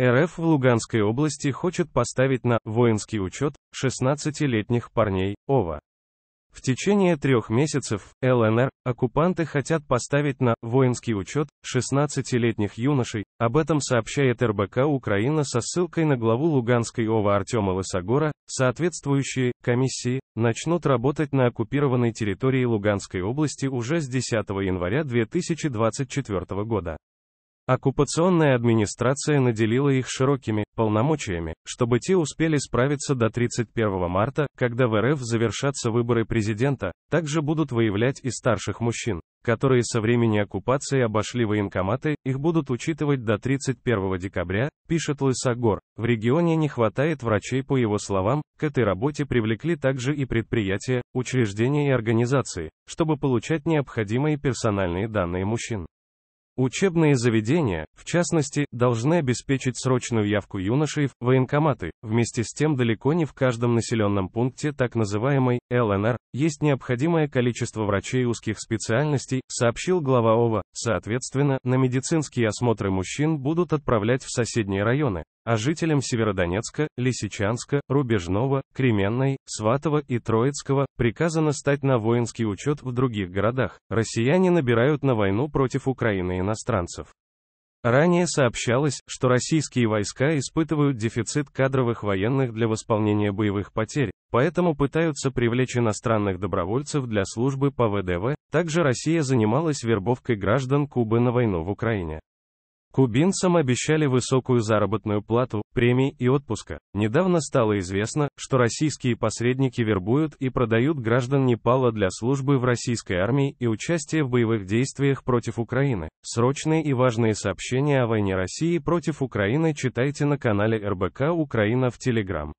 РФ в Луганской области хочет поставить на воинский учет 16-летних парней ОВА. В течение трех месяцев ЛНР оккупанты хотят поставить на воинский учет 16-летних юношей, об этом сообщает РБК Украина со ссылкой на главу Луганской ОВА Артема Лысогора, соответствующие комиссии начнут работать на оккупированной территории Луганской области уже с 10 января 2024 года. Оккупационная администрация наделила их широкими полномочиями, чтобы те успели справиться до 31 марта, когда в РФ завершатся выборы президента, также будут выявлять и старших мужчин, которые со времени оккупации обошли военкоматы, их будут учитывать до 31 декабря, пишет Лысогор. В регионе не хватает врачей, по его словам, к этой работе привлекли также и предприятия, учреждения и организации, чтобы получать необходимые персональные данные мужчин. Учебные заведения, в частности, должны обеспечить срочную явку юношей в военкоматы. Вместе с тем далеко не в каждом населенном пункте так называемой ЛНР есть необходимое количество врачей узких специальностей, сообщил глава ОВА. Соответственно, на медицинские осмотры мужчин будут отправлять в соседние районы а жителям Северодонецка, Лисичанска, Рубежного, Кременной, Сватова и Троицкого приказано стать на воинский учет в других городах. Россияне набирают на войну против Украины иностранцев. Ранее сообщалось, что российские войска испытывают дефицит кадровых военных для восполнения боевых потерь, поэтому пытаются привлечь иностранных добровольцев для службы по ВДВ. Также Россия занималась вербовкой граждан Кубы на войну в Украине. Кубинцам обещали высокую заработную плату, премии и отпуска. Недавно стало известно, что российские посредники вербуют и продают граждан Непала для службы в российской армии и участия в боевых действиях против Украины. Срочные и важные сообщения о войне России против Украины читайте на канале РБК Украина в Телеграм.